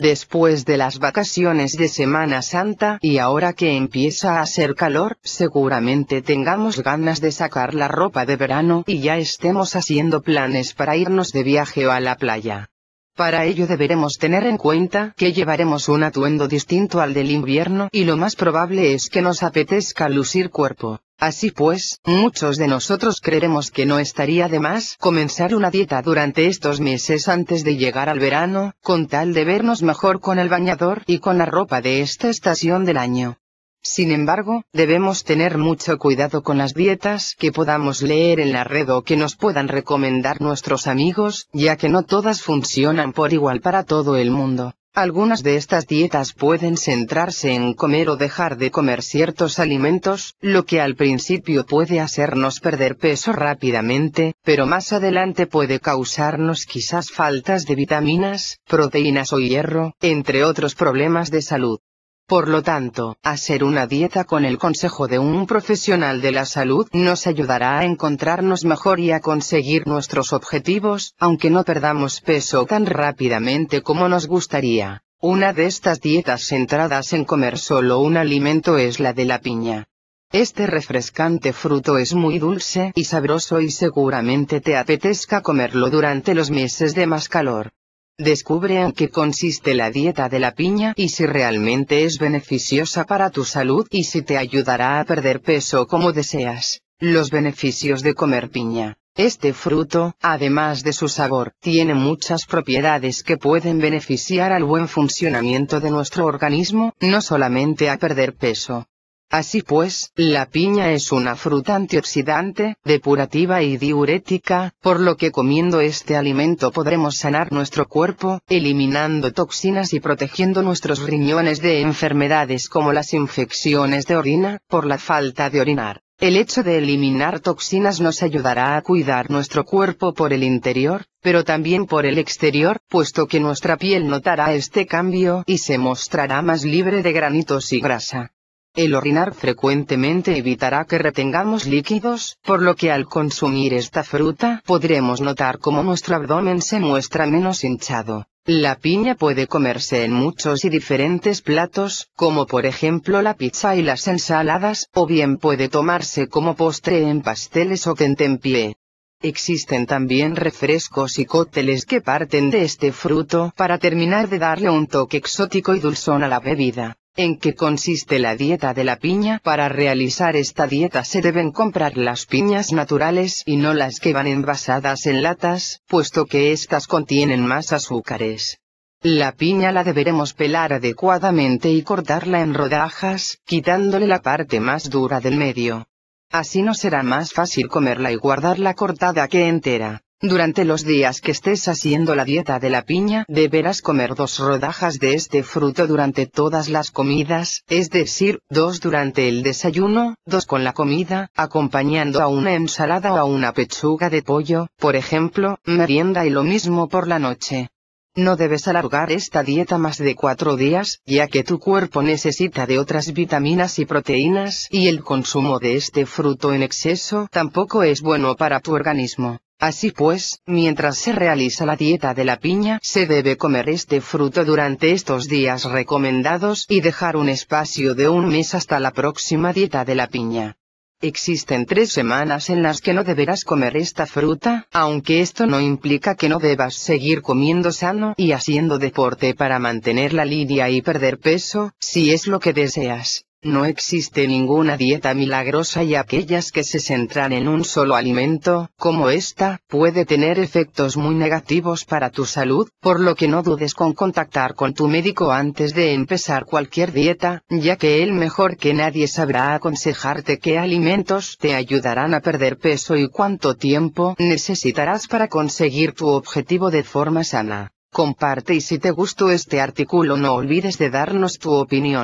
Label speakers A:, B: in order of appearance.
A: Después de las vacaciones de Semana Santa y ahora que empieza a hacer calor, seguramente tengamos ganas de sacar la ropa de verano y ya estemos haciendo planes para irnos de viaje o a la playa. Para ello deberemos tener en cuenta que llevaremos un atuendo distinto al del invierno y lo más probable es que nos apetezca lucir cuerpo, Así pues, muchos de nosotros creeremos que no estaría de más comenzar una dieta durante estos meses antes de llegar al verano, con tal de vernos mejor con el bañador y con la ropa de esta estación del año. Sin embargo, debemos tener mucho cuidado con las dietas que podamos leer en la red o que nos puedan recomendar nuestros amigos, ya que no todas funcionan por igual para todo el mundo. Algunas de estas dietas pueden centrarse en comer o dejar de comer ciertos alimentos, lo que al principio puede hacernos perder peso rápidamente, pero más adelante puede causarnos quizás faltas de vitaminas, proteínas o hierro, entre otros problemas de salud. Por lo tanto, hacer una dieta con el consejo de un profesional de la salud nos ayudará a encontrarnos mejor y a conseguir nuestros objetivos, aunque no perdamos peso tan rápidamente como nos gustaría. Una de estas dietas centradas en comer solo un alimento es la de la piña. Este refrescante fruto es muy dulce y sabroso y seguramente te apetezca comerlo durante los meses de más calor. Descubre en qué consiste la dieta de la piña y si realmente es beneficiosa para tu salud y si te ayudará a perder peso como deseas. Los beneficios de comer piña. Este fruto, además de su sabor, tiene muchas propiedades que pueden beneficiar al buen funcionamiento de nuestro organismo, no solamente a perder peso. Así pues, la piña es una fruta antioxidante, depurativa y diurética, por lo que comiendo este alimento podremos sanar nuestro cuerpo, eliminando toxinas y protegiendo nuestros riñones de enfermedades como las infecciones de orina, por la falta de orinar. El hecho de eliminar toxinas nos ayudará a cuidar nuestro cuerpo por el interior, pero también por el exterior, puesto que nuestra piel notará este cambio y se mostrará más libre de granitos y grasa. El orinar frecuentemente evitará que retengamos líquidos, por lo que al consumir esta fruta podremos notar cómo nuestro abdomen se muestra menos hinchado. La piña puede comerse en muchos y diferentes platos, como por ejemplo la pizza y las ensaladas, o bien puede tomarse como postre en pasteles o tentempié. Existen también refrescos y cócteles que parten de este fruto para terminar de darle un toque exótico y dulzón a la bebida. ¿En qué consiste la dieta de la piña? Para realizar esta dieta se deben comprar las piñas naturales y no las que van envasadas en latas, puesto que estas contienen más azúcares. La piña la deberemos pelar adecuadamente y cortarla en rodajas, quitándole la parte más dura del medio. Así no será más fácil comerla y guardarla cortada que entera. Durante los días que estés haciendo la dieta de la piña, deberás comer dos rodajas de este fruto durante todas las comidas, es decir, dos durante el desayuno, dos con la comida, acompañando a una ensalada o a una pechuga de pollo, por ejemplo, merienda y lo mismo por la noche. No debes alargar esta dieta más de cuatro días, ya que tu cuerpo necesita de otras vitaminas y proteínas y el consumo de este fruto en exceso tampoco es bueno para tu organismo. Así pues, mientras se realiza la dieta de la piña, se debe comer este fruto durante estos días recomendados y dejar un espacio de un mes hasta la próxima dieta de la piña. Existen tres semanas en las que no deberás comer esta fruta, aunque esto no implica que no debas seguir comiendo sano y haciendo deporte para mantener la línea y perder peso, si es lo que deseas. No existe ninguna dieta milagrosa y aquellas que se centran en un solo alimento, como esta, puede tener efectos muy negativos para tu salud, por lo que no dudes con contactar con tu médico antes de empezar cualquier dieta, ya que él mejor que nadie sabrá aconsejarte qué alimentos te ayudarán a perder peso y cuánto tiempo necesitarás para conseguir tu objetivo de forma sana. Comparte y si te gustó este artículo no olvides de darnos tu opinión.